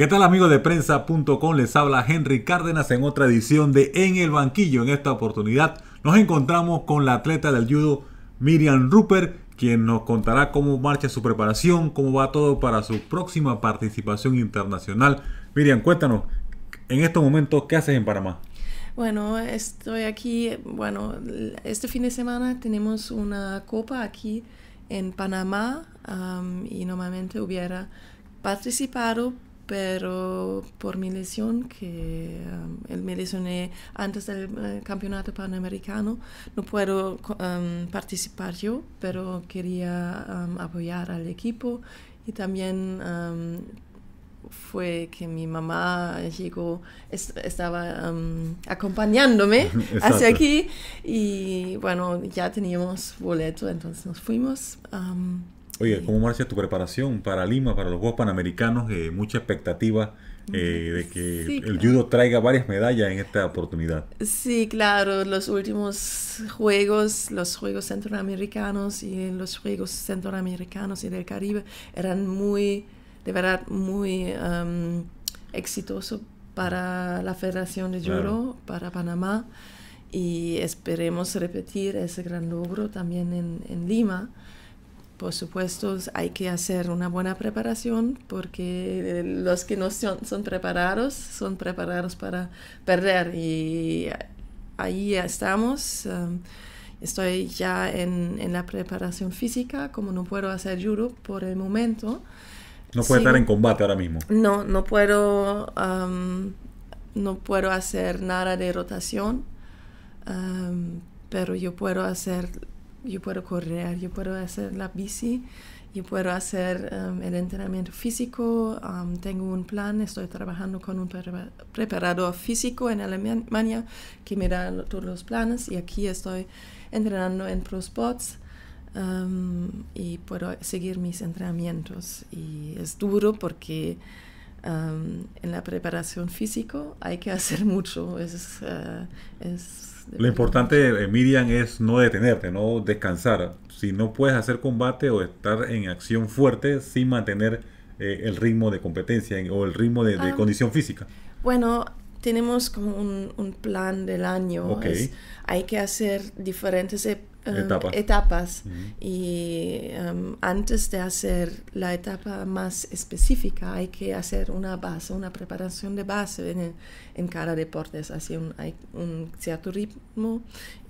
¿Qué tal amigos de prensa.com? Les habla Henry Cárdenas en otra edición de En el banquillo. En esta oportunidad nos encontramos con la atleta del judo Miriam Rupert, quien nos contará cómo marcha su preparación, cómo va todo para su próxima participación internacional. Miriam, cuéntanos, en estos momentos, ¿qué haces en Panamá? Bueno, estoy aquí, bueno, este fin de semana tenemos una copa aquí en Panamá y normalmente hubiera participado, pero por mi lesión, que um, me lesioné antes del eh, campeonato panamericano, no puedo um, participar yo, pero quería um, apoyar al equipo y también fue que mi mamá llegó, estaba acompañándome hasta hacia aquí y bueno, ya teníamos boleto, entonces nos fuimos. Oye, ¿cómo marcha tu preparación para Lima, para los Juegos Panamericanos? Eh, mucha expectativa eh, de que el judo traiga varias medallas en esta oportunidad. Sí, claro, los últimos Juegos, los Juegos Centroamericanos y los Juegos Centroamericanos y del Caribe eran muy, de verdad, muy exitosos para la Federación de Judo, para Panamá y esperemos repetir ese gran logro también en, en Lima. Por supuesto, hay que hacer una buena preparación porque eh, los que no son, son preparados son preparados para perder y ahí estamos. estoy ya en, la preparación física, como no puedo hacer judo por el momento. No puede estar en combate ahora mismo. No, no puedo, no puedo hacer nada de rotación, pero yo puedo hacer yo puedo correr, yo puedo hacer la bici, yo puedo hacer em, el entrenamiento físico, em, tengo un plan, estoy trabajando con un preparador físico en Alemania que me da todos los planes y aquí estoy entrenando en ProSports. Um, em, y puedo seguir mis entrenamientos y es duro porque en la preparación físico hay que hacer mucho es, eh, es lo importante, eh, Miriam, es no detenerte, no descansar. Si no puedes hacer combate o estar en acción fuerte sin mantener eh, el ritmo de competencia o el ritmo de, ah. condición física. Bueno, tenemos como un, plan del año. hay que hacer diferentes e, Um, etapas. Y um, antes de hacer la etapa más específica hay que hacer una base, una preparación de base en, cada deporte. Así un, hay un cierto ritmo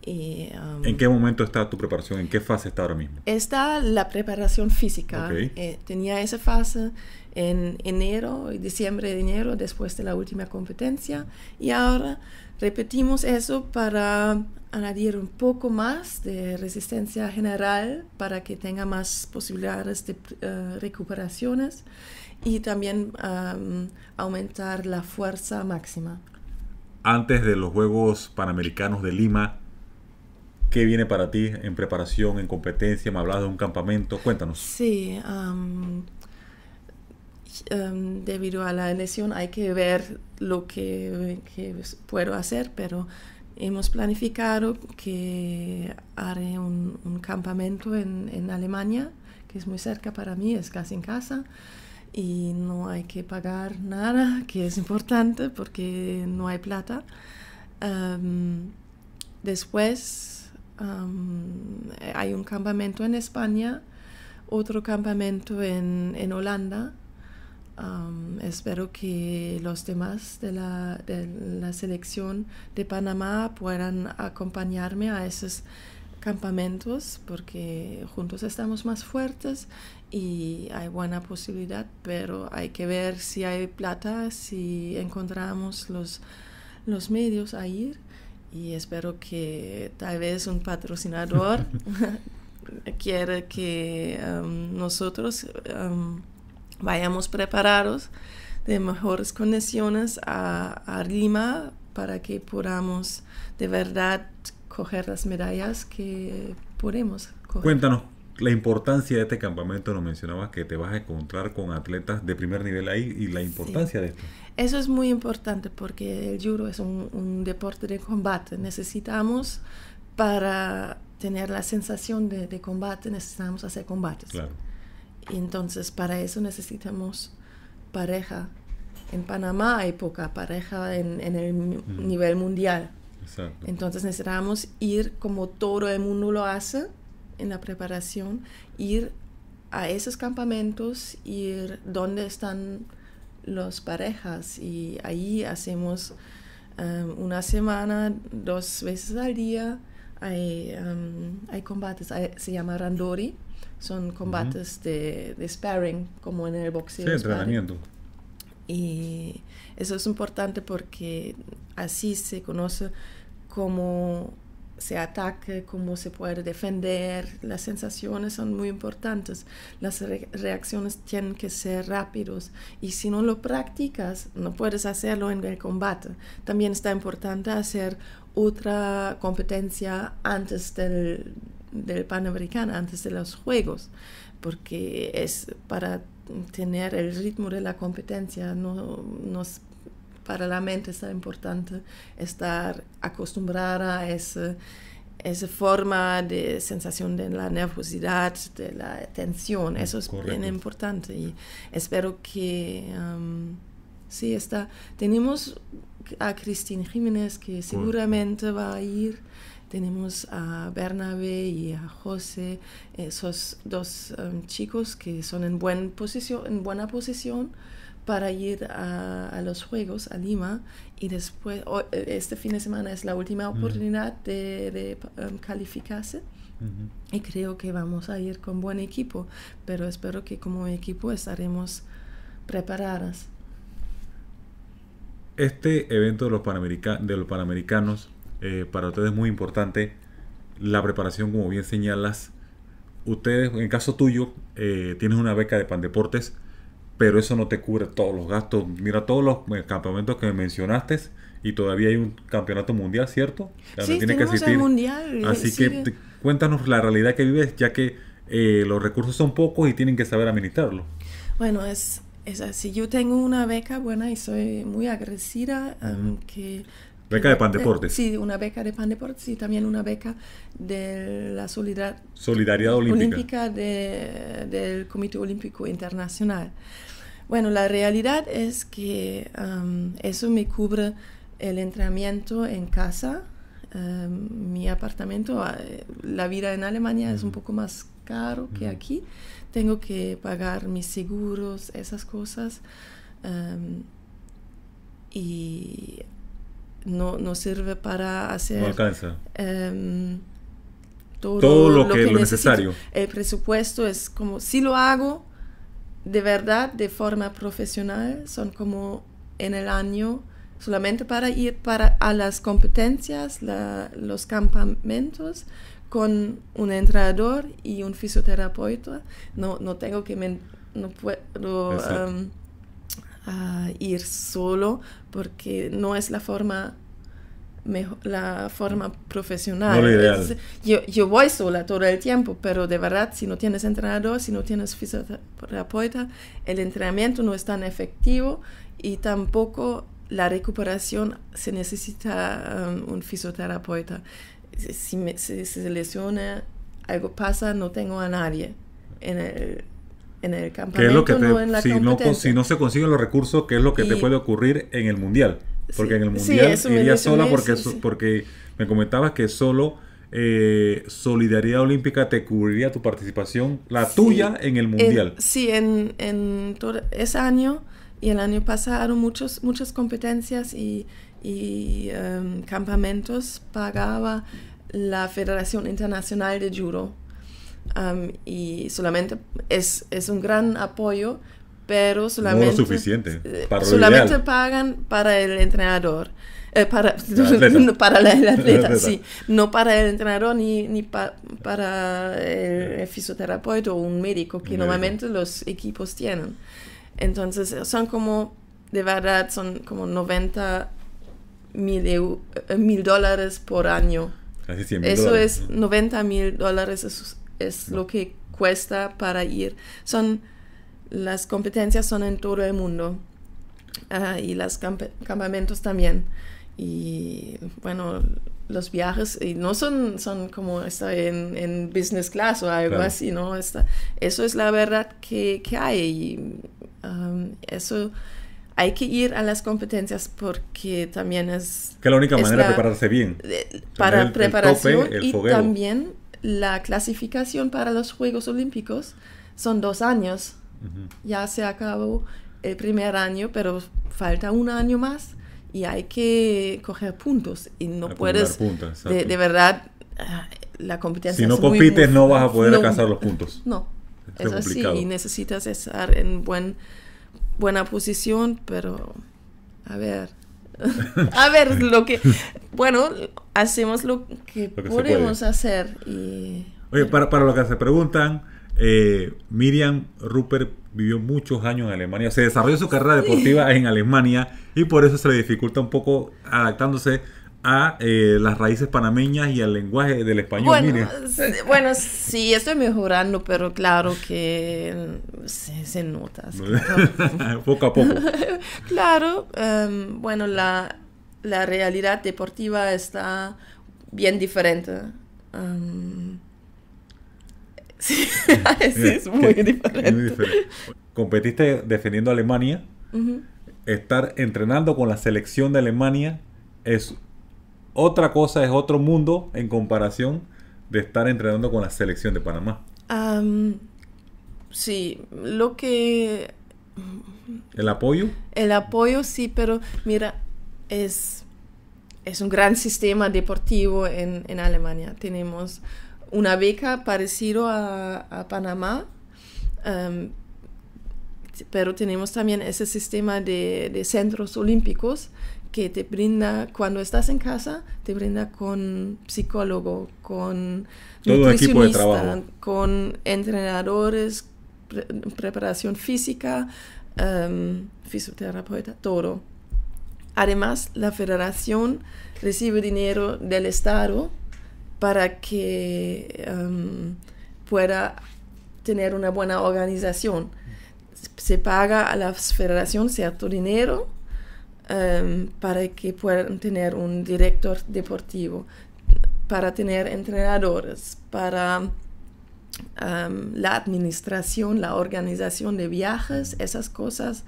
Um, ¿En qué momento está tu preparación? ¿En qué fase está ahora mismo? Está la preparación física. Eh, tenía esa fase en enero diciembre de enero, después de la última competencia. Y ahora repetimos eso para añadir un poco más de resistencia general para que tenga más posibilidades de eh, recuperaciones y también um, aumentar la fuerza máxima. Antes de los Juegos Panamericanos de Lima, ¿Qué viene para ti en preparación, en competencia? Me hablas de un campamento, cuéntanos. Sí, debido a la lesión hay que ver lo que, puedo hacer, pero hemos planificado que haré un, campamento en, Alemania, que es muy cerca para mí, es casi en casa. Y no hay que pagar nada, que es importante porque no hay plata. después eh, hay un campamento en España, otro campamento en, Holanda. espero que los demás de la, de la, selección de Panamá puedan acompañarme a esos campamentos porque juntos estamos más fuertes y hay buena posibilidad, pero hay que ver si hay plata, si encontramos los, los medios a ir y espero que tal vez un patrocinador quiera que um, nosotros um, vayamos preparados de mejores condiciones a, a, Lima para que podamos de verdad coger las medallas que podemos coger. Cuéntanos, la importancia de este campamento, nos mencionabas que te vas a encontrar con atletas de primer nivel ahí y la importancia de esto. Eso es muy importante porque el judo es un, deporte de combate. Necesitamos para tener la sensación de, combate, necesitamos hacer combates. Y entonces para eso necesitamos pareja. En Panamá hay poca pareja en, el mm. nivel mundial. Entonces necesitamos ir como todo el mundo lo hace en la preparación, ir a esos campamentos, ir donde están las parejas y ahí hacemos em, una semana, dos veces al día, hay, em, combates, se llama randori, son combates de, de, sparring, como en el boxeo. Sí, entrenamiento. Y eso es importante porque así se conoce como se ataque, cómo se puede defender. Las sensaciones son muy importantes. Las reacciones tienen que ser rápidas. Y si no lo practicas, no puedes hacerlo en el combate. También está importante hacer otra competencia antes del, del Panamericano, antes de los Juegos, porque es para tener el ritmo de la competencia, no nos para la mente es tan importante estar acostumbrada a esa forma de sensación de la nervosidad de la tensión. Eso es bien importante y espero que... Um, sí, está. Tenemos a Cristina Jiménez que seguramente va a ir. Tenemos a Bernabé y a José, esos dos um, chicos que son en, posición, en buena posición para ir a, los Juegos, a Lima, y después, e, este fin de semana es la última mm. oportunidad de, um, calificarse. Y creo que vamos a ir con buen equipo, pero espero que como equipo estaremos preparadas. Este evento de los, de los Panamericanos eh, para ustedes es muy importante. La preparación, como bien señalas, ustedes, en caso tuyo, eh, tienes una beca de Pandeportes pero eso no te cubre todos los gastos. Mira todos los eh, campeonatos que mencionaste y todavía hay un campeonato mundial, ¿cierto? Sí, tiene que existir mundial. Así que cuéntanos la realidad que vives, ya que eh, los recursos son pocos y tienen que saber administrarlo Bueno, es, es así. Yo tengo una beca buena y soy muy agresiva, aunque Beca de Pan Deportes. Sí, una beca de Pan Deportes y también una beca de la Solidaridad Olímpica, del Comité Olímpico Internacional. Bueno, la realidad es que um, eso me cubre el entrenamiento en casa, um, mi apartamento. Ah, la vida en Alemania es un poco más caro que aquí. Tengo que pagar mis seguros, esas cosas. Um, y no, sirve para hacer... Em, todo, lo, que, es necesario. El presupuesto es como, si lo hago de verdad, de forma profesional, son como en el año solamente para ir para, a las competencias, los campamentos, con un entrenador y un fisioterapeuta. No, no tengo que... no puedo a ir solo porque no es la forma la forma profesional. yo, yo, voy sola todo el tiempo, pero de verdad, si no tienes entrenador, si no tienes fisioterapeuta, el entrenamiento no es tan efectivo y tampoco la recuperación se necesita um, un fisioterapeuta. Si, me, si se lesiona, algo pasa, no tengo a nadie en el, en el campamento. ¿Qué lo si, no, si no se consiguen los recursos, ¿qué es lo que te puede ocurrir en el mundial? Porque en el mundial iría sola porque, porque me comentabas que solo eh, Solidaridad Olímpica te cubriría tu participación, la tuya en el mundial. sí, en, ese año y el año pasado muchos, muchas competencias y, em, campamentos pagaba la Federación Internacional de Judo y solamente es, es un gran apoyo, pero solamente... Eh, solamente pagan para el entrenador. para, para atleta, No para el entrenador ni, ni para el fisioterapeuta o un médico, que normalmente los equipos tienen. Entonces, son como, de verdad, son como 90 eh, mil, dólares por año. Eso es 90 mil dólares es lo que cuesta para ir. Son, las competencias son en todo el mundo ah, y los campamentos también. Y bueno, los viajes y no son, son como está en, business class o algo así, ¿no? Está, eso es la verdad que, hay. Y, um, eso hay que ir a las competencias porque también es... Que la única manera de prepararse bien. Para prepararse preparación y también la clasificación para los Juegos Olímpicos son dos años. Ya se acabó el primer año, pero falta un año más y hay que coger puntos y no puedes de, verdad ah, la competencia si no compites no vas a poder alcanzar los puntos no es, así y necesitas estar en buen buena posición pero a ver a ver lo que bueno, hacemos lo que, podemos hacer. Oye, para, para que se preguntan, eh, Miriam Rupert vivió muchos años en Alemania, se desarrolló su carrera deportiva en Alemania y por eso se le dificulta un poco adaptándose a eh, las raíces panameñas y al lenguaje del español. Bueno, bueno sí, estoy mejorando, pero claro que se, nota. poco a poco. claro, em, bueno, la la realidad deportiva está bien diferente. sí, es, muy, diferente. Competiste defendiendo a Alemania. Estar entrenando con la selección de Alemania es otra cosa, es otro mundo en comparación de estar entrenando con la selección de Panamá. sí, lo que... ¿El apoyo? El apoyo sí, pero mira, es, es un gran sistema deportivo en, Alemania. Tenemos una beca parecida a, Panamá, em, pero tenemos también ese sistema de, centros olímpicos que te brinda, cuando estás en casa, te brinda con psicólogo, con nutricionista, con entrenadores, preparación física, em, fisioterapeuta, todo. Además, la federación recibe dinero del Estado para que em, pueda tener una buena organización. Se paga a la federación cierto dinero em, para que puedan tener un director deportivo, para tener entrenadores, para em, la administración, la organización de viajes, esas cosas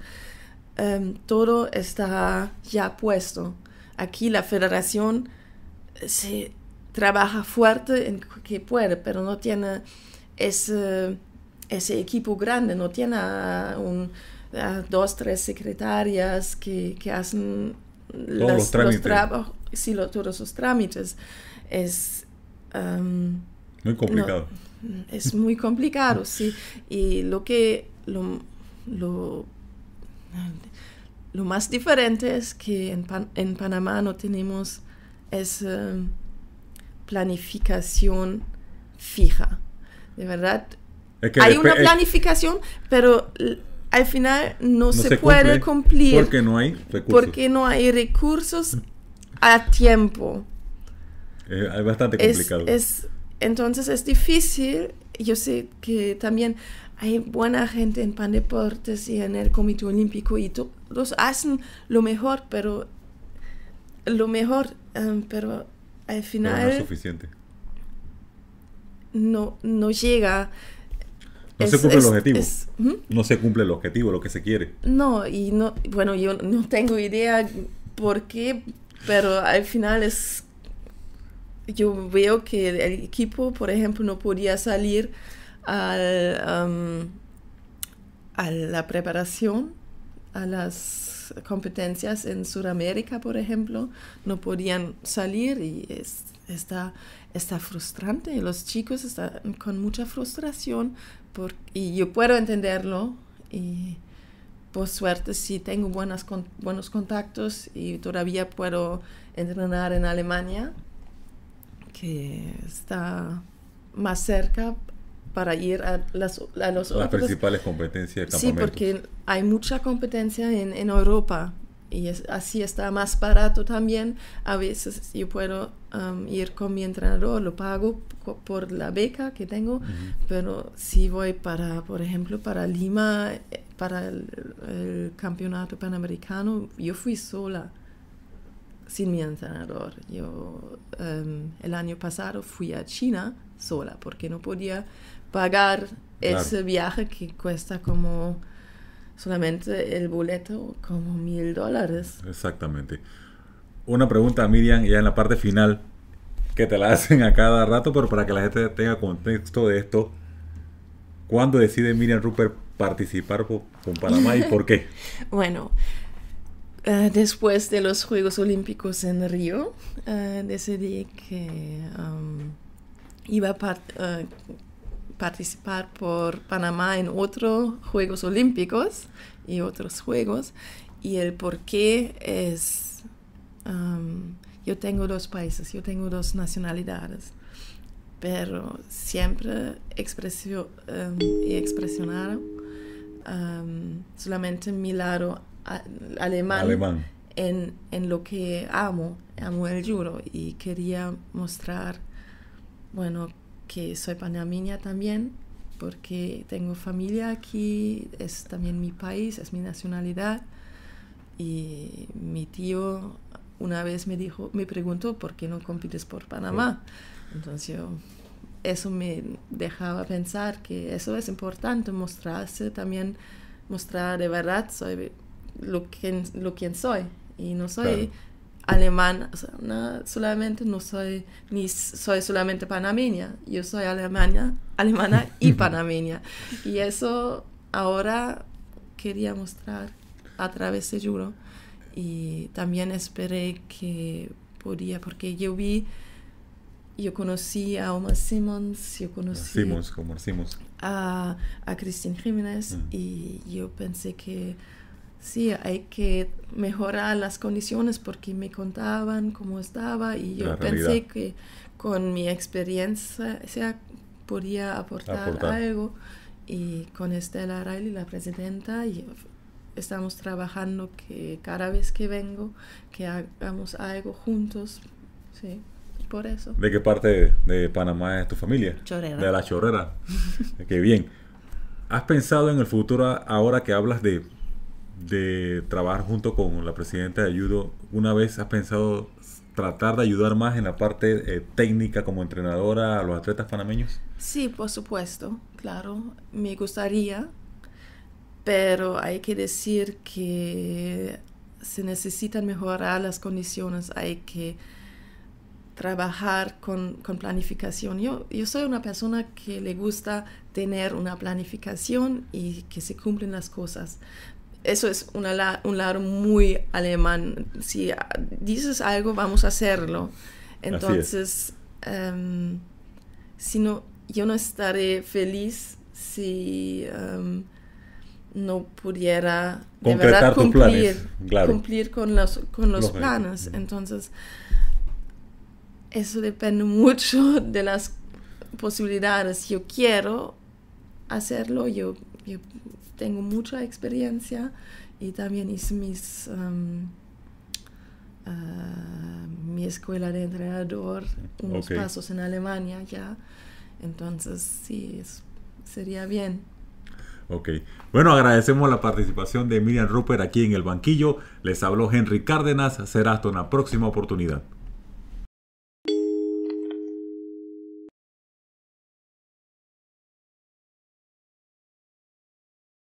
Em, todo está ya puesto. Aquí la federación se trabaja fuerte en que puede, pero no tiene ese, ese equipo grande, no tiene dos, tres secretarias que, hacen los, trabajos, todos los trámites. Es em, muy complicado. es muy complicado, sí. Y lo que lo, lo lo más diferente es que en, Panamá no tenemos esa planificación fija. De verdad, hay una planificación, pero al final no, se, puede cumplir. Porque no hay recursos. Porque no hay recursos a tiempo. Es bastante complicado. entonces es difícil. Yo sé que también hay buena gente en Pan Deportes y en el Comité Olímpico y todos hacen lo mejor, pero lo mejor, em, pero al final... no es suficiente. No, no llega. No se cumple el objetivo. ¿Mm? No se cumple el objetivo, lo que se quiere. No, y no, bueno, yo no tengo idea por qué, pero al final es... Yo veo que el equipo, por ejemplo, no podía salir Um, a la preparación, a las competencias en Sudamérica, por ejemplo, no podían salir y es, está, está frustrante. Los chicos están con mucha frustración y yo puedo entenderlo y por suerte sí tengo buenas buenos contactos y todavía puedo entrenar en Alemania, que está más cerca para ir a las, a los las principales competencias de Sí, porque hay mucha competencia en, Europa y así está más barato también. A veces yo puedo um, ir con mi entrenador, lo pago por la beca que tengo, pero si voy para, por ejemplo, para Lima, eh, para el, campeonato panamericano, yo fui sola sin mi entrenador. Yo um, el año pasado fui a China sola porque no podía pagar ese viaje que cuesta como solamente el boleto como mil dólares. Exactamente. Una pregunta, a Miriam, ya en la parte final, que te la hacen a cada rato, pero para que la gente tenga contexto de esto, ¿cuándo decide Miriam Rupert participar con Panamá y por qué? bueno, eh, después de los Juegos Olímpicos en Río, eh, decidí que iba a eh, participar por Panamá en otros Juegos Olímpicos y otros Juegos. Y el por qué es, yo tengo dos países, yo tengo dos nacionalidades, pero siempre expresio, em, y expresionar solamente mi lado alemán. En, lo que amo, amo el juro y quería mostrar bueno, que soy panameña también, porque tengo familia aquí, es también mi país, es mi nacionalidad. Y mi tío una vez me dijo, me preguntó por qué no compites por Panamá. Entonces eso me dejaba pensar que eso es importante, mostrarse también, mostrar de verdad soy lo que lo quien soy. Y no soy alemana, o sea, no, solamente no soy, ni soy solamente panameña, yo soy alemana, alemana y panameña. Y eso ahora quería mostrar a través de Juro. Y también esperé que podía, porque yo vi, yo conocí a Omar Simmons, yo conocí como A, a Christine Jiménez mm. y yo pensé que sí, hay que mejorar las condiciones porque me contaban cómo estaba y yo pensé que con mi experiencia se podía aportar, algo. Y con Estela Riley, la presidenta, estamos trabajando que cada vez que vengo, que hagamos algo juntos. Sí, por eso. ¿De qué parte de Panamá es tu familia? Chorrera. De la chorrera. qué bien. ¿Has pensado en el futuro ahora que hablas de de trabajar junto con la presidenta de Ayudo, ¿una vez has pensado tratar de ayudar más en la parte eh, técnica como entrenadora a los atletas panameños? Sí, por supuesto, claro, me gustaría, pero hay que decir que se necesitan mejorar las condiciones, hay que trabajar con, planificación. Yo, yo soy una persona que le gusta tener una planificación y que se cumplen las cosas, eso es un lado muy alemán. Si ah, dices algo, vamos a hacerlo. Entonces, em, si no, yo no estaré feliz si em, no pudiera de verdad, cumplir, cumplir con los, con los planes. Entonces, eso depende mucho de las posibilidades. Yo quiero hacerlo, yo tengo mucha experiencia y también hice mis, um, uh, mi escuela de entrenador, unos pasos en Alemania ya. Entonces, sí, sería bien. Ok. Bueno, agradecemos la participación de Miriam Rupert aquí en el banquillo. Les habló Henry Cárdenas. Será hasta una próxima oportunidad.